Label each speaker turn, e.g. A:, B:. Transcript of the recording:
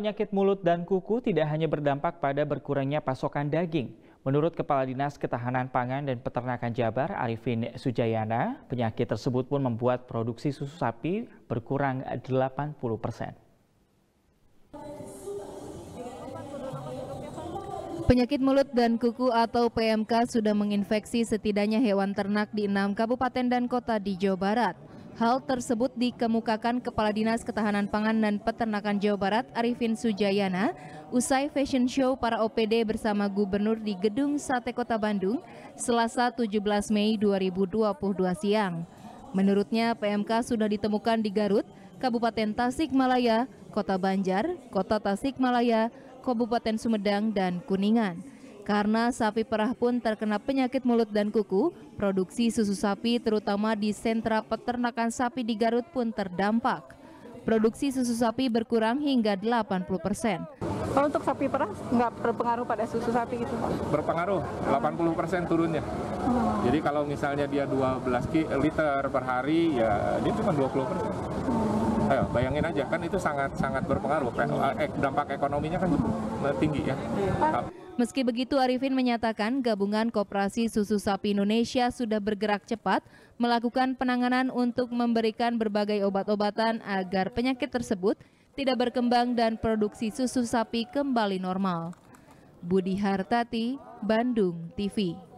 A: penyakit mulut dan kuku tidak hanya berdampak pada berkurangnya pasokan daging. Menurut Kepala Dinas Ketahanan Pangan dan Peternakan Jabar, Arifin Sujayana, penyakit tersebut pun membuat produksi susu sapi berkurang 80 persen.
B: Penyakit mulut dan kuku atau PMK sudah menginfeksi setidaknya hewan ternak di enam kabupaten dan kota di Jawa Barat. Hal tersebut dikemukakan Kepala Dinas Ketahanan Pangan dan Peternakan Jawa Barat Arifin Sujayana usai fashion show para OPD bersama Gubernur di Gedung Sate Kota Bandung Selasa 17 Mei 2022 siang. Menurutnya PMK sudah ditemukan di Garut, Kabupaten Tasikmalaya, Kota Banjar, Kota Tasikmalaya, Kabupaten Sumedang, dan Kuningan. Karena sapi perah pun terkena penyakit mulut dan kuku, produksi susu sapi terutama di sentra peternakan sapi di Garut pun terdampak. Produksi susu sapi berkurang hingga 80 persen. Kalau untuk sapi perah nggak berpengaruh pada susu sapi itu?
C: Berpengaruh, 80 persen turunnya. Hmm. Jadi kalau misalnya dia 12 liter per hari, ya dia cuma 20 persen. Hmm bayangin aja kan itu sangat sangat berpengaruh eh, dampak ekonominya kan tinggi ya.
B: Meski begitu Arifin menyatakan gabungan Koperasi Susu Sapi Indonesia sudah bergerak cepat melakukan penanganan untuk memberikan berbagai obat-obatan agar penyakit tersebut tidak berkembang dan produksi susu sapi kembali normal. Budi Hartati, Bandung TV.